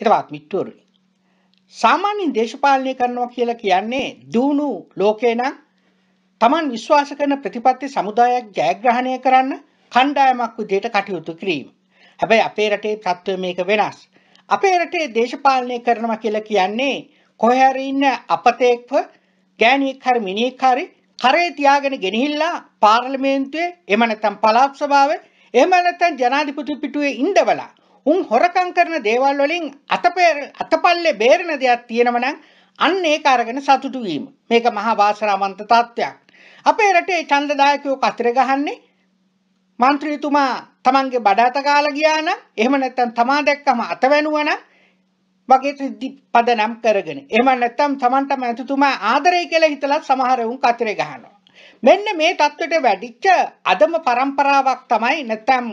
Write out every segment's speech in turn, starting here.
හිතවත් මිත්‍රවරුනි සාමාන්‍යයෙන් දේශපාලනය කරනවා කියලා කියන්නේ දියුණු ලෝකේ නම් Taman විශ්වාස කරන ප්‍රතිපත්ති සමුදායක් ජයග්‍රහණය කරන්න කණ්ඩායමක් විදිහට කටයුතු කිරීම. හැබැයි අපේ රටේ තත්ත්වය මේක වෙනස්. අපේ රටේ දේශපාලනය කරනවා කියලා කියන්නේ කොහේ හරි ඉන්න අපතේක්ව ගෑණියෙක් හරි මිනිහෙක් හරි කරේ තියාගෙන ගෙනහිල්ලා පාර්ලිමේන්තුවේ එහෙම නැත්නම් පළාත් සභාවේ එහෙම නැත්නම් ජනාධිපති පිටුවේ ඉඳවලා උන් හොරකම් කරන දේවල් වලින් අතපල්ලේ බේරෙන දෙයක් තියෙනවනම් අන්න ඒක අරගෙන සතුටු වීම. මේක මහා වාසනාවන්ත තත්ත්වයක්. අපේ රටේ ඡන්දදායකයෝ කතර ගහන්නේ മന്ത്രിතුමා තමන්ගේ බඩත කාලා ගියා නම් එහෙම නැත්නම් තමා දැක්කම අතවැණුවා නම් වගේ පදනම් කරගෙන. එහෙම නැත්නම් තමන්ටම ඇතුතුමා ආදරය කියලා හිතලා සමහර උන් කතරේ ගහනවා. මෙන්න මේ தത്വෙට වැඩිච්ච අදම પરම්පරාවක් තමයි නැත්නම්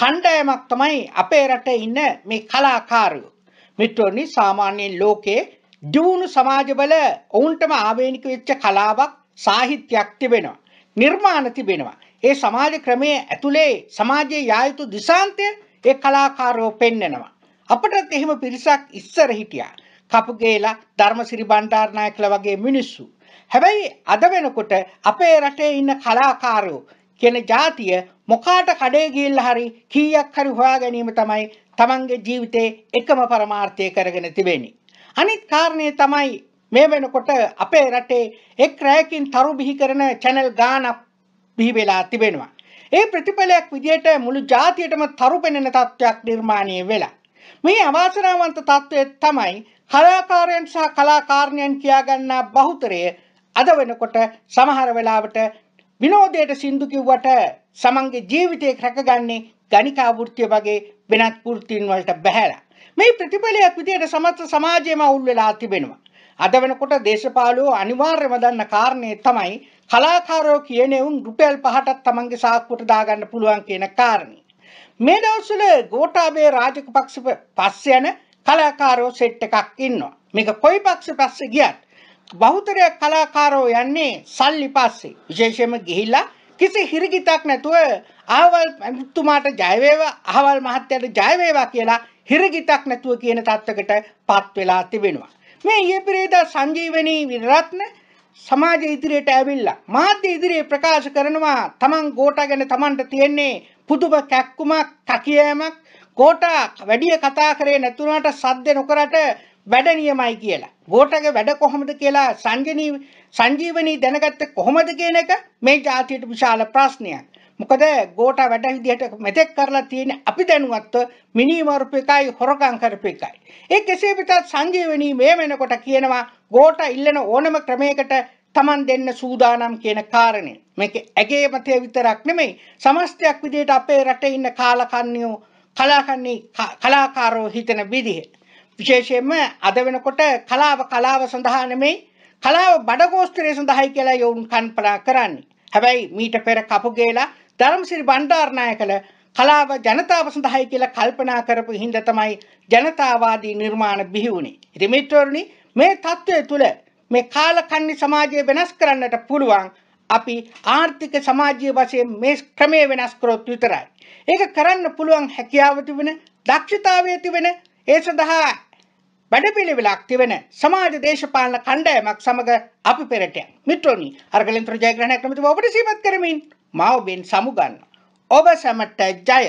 කණ්ඩායමක් තමයි අපේ රටේ ඉන්න මේ කලාකාරයෝ. මිත්‍රෝනි සාමාන්‍යයෙන් ලෝකේ දියුණු සමාජ වල ඔවුන්ටම ආවේනික වෙච්ච කලාවක් සාහිත්‍යයක් තිබෙනවා. නිර්මාණ තිබෙනවා. ඒ සමාජ ක්‍රමයේ ඇතුලේ සමාජයේ යා යුතු දිශාන්තය ඒ කලාකාරෝ පෙන්නනවා. අපටත් එහෙම පිරිසක් ඉස්සර හිටියා. කපුගේලා ධර්මසිරි බණ්ඩාරනායකලා වගේ මිනිස්සු. හැබැයි අද වෙනකොට අපේ රටේ ඉන්න කලාකාරයෝ කියන જાතිය මොකාට කඩේ ගිහිල්ලා හරි කීයක් හරි හොයා ගැනීම තමයි තමන්ගේ ජීවිතේ එකම පරමාර්ථය කරගෙන තිබෙන්නේ. අනිත් කාරණේ තමයි මේ වෙනකොට අපේ රටේ එක් රැයකින් තරු බිහි කරන channel ගානක් බිහි වෙලා තිබෙනවා. ඒ ප්‍රතිඵලයක් විදියට මුළු ජාතියටම තරු පෙනෙන තත්ත්වයක් නිර්මාණය වෙලා. මේ අවාසනාවන්ත තත්ත්වය තමයි කලාකාරයන් සහ කලාකාරණයන් කියාගන්නා බහුතරය අද වෙනකොට සමහර වෙලාවට විනෝදයට සින්දු කිව්වට සමන්ගේ ජීවිතේ රැකගන්නේ ගණිකා වෘත්තිය වගේ වෙනත් වෘත්තීන් වලට බැහැලා. මේ ප්‍රතිඵලයක් විදියට සමස්ත සමාජයම අවුල් වෙලා තිබෙනවා. අද වෙනකොට දේශපාලුවෝ අනිවාර්යම දන්න කාරණේ තමයි කලාකාරෝ කියන උන් රුපියල් 5ටත් Tamange සාක්කුවට දාගන්න පුළුවන් කියන කාරණේ. මේ දවස්වල ගෝඨාභය රාජපක්ෂ පස්ස යන කලාකාරෝ සෙට් එකක් ඉන්නවා. මේක කොයි පක්ෂ පස්සේ ගියත් බහුතරයක් කලාකාරෝ යන්නේ සල්ලි පස්සේ. විශේෂයෙන්ම ගිහිලා කිසි හිරිගිතක් නැතුව ආවල් ඇමතුමාට ජය වේවා, ආවල් මහත්තයාට ජය වේවා කියලා හිරිගිතක් නැතුව කියන තත්වකටපත් වෙලා තිබෙනවා. මේ ඊපිරේදා සංජීවනී විරත්න සමාජ ඉදිරියට ඇවිල්ලා මාධ්‍ය ඉදිරියේ ප්‍රකාශ කරනවා තමන් ගෝටා ගැන තමන්ට තියෙන්නේ පුදුම කැක්කුමක්, කකියෑමක්, ගෝටා වැඩිය කතා කරේ නැතුණාට සද්ද නොකරට වැඩ නියමයි කියලා. ගෝටගේ වැඩ කොහොමද කියලා සංජනී සංජීවනී දැනගත්තේ කොහොමද කියන එක මේ ජාතියට විශාල ප්‍රශ්නයක්. මොකද ගෝටා වැඩ විදිහට මෙතෙක් කරලා තියෙන අපි දැනුවත්ව මිනිමරුප එකයි හොරකම් කරපු එකයි. ඒ කෙසේ වෙතත් සංජීවනී මේ වෙනකොට කියනවා ගෝටා ඉල්ලන ඕනම ක්‍රමයකට තමන් දෙන්න සූදානම් කියන කාරණේ. මේක ඇගේ මතය විතරක් නෙමෙයි. සමස්තයක් විදිහට අපේ රටේ ඉන්න කාලකන්ණියෝ කලාකන්නේ කලාකාරෝ හිතන විදිහට විශේෂයෙන්ම අද වෙනකොට කලාව කලාව සඳහා නෙමෙයි කලාව බඩගෝස්තරය සඳහායි කියලා යොවුන් කල්පනා කරන්නේ. හැබැයි මීට පෙර කපුගේලා ධර්මසිරි බණ්ඩාරනායකල කලාව ජනතාව සඳහායි කියලා කල්පනා කරපු හින්දා තමයි ජනතාවාදී නිර්මාණ බිහි වුණේ. ඉතින් මිත්‍රෝනි මේ தত্ত্বය තුල මේ කාලකන්ණි සමාජය වෙනස් කරන්නට පුළුවන් අපි ආර්ථික සමාජීය වශයෙන් මේ ක්‍රමය වෙනස් කරොත් විතරයි. ඒක කරන්න පුළුවන් හැකියාව තිබෙන, දක්ෂතාවය තිබෙන, ඒ සඳහා වැඩපිළිවෙලක් තිබෙන සමාජ දේශපාලන කණ්ඩායමක් සමග අපි පෙරට යමු. මිත්‍රෝනි, අරගලින් තුර ජයග්‍රහණයක් නැමැතිව ඔබට සීමත් කරමින් මා ඔබෙන් සමුගන්නවා. ඔබ සැමට ජය!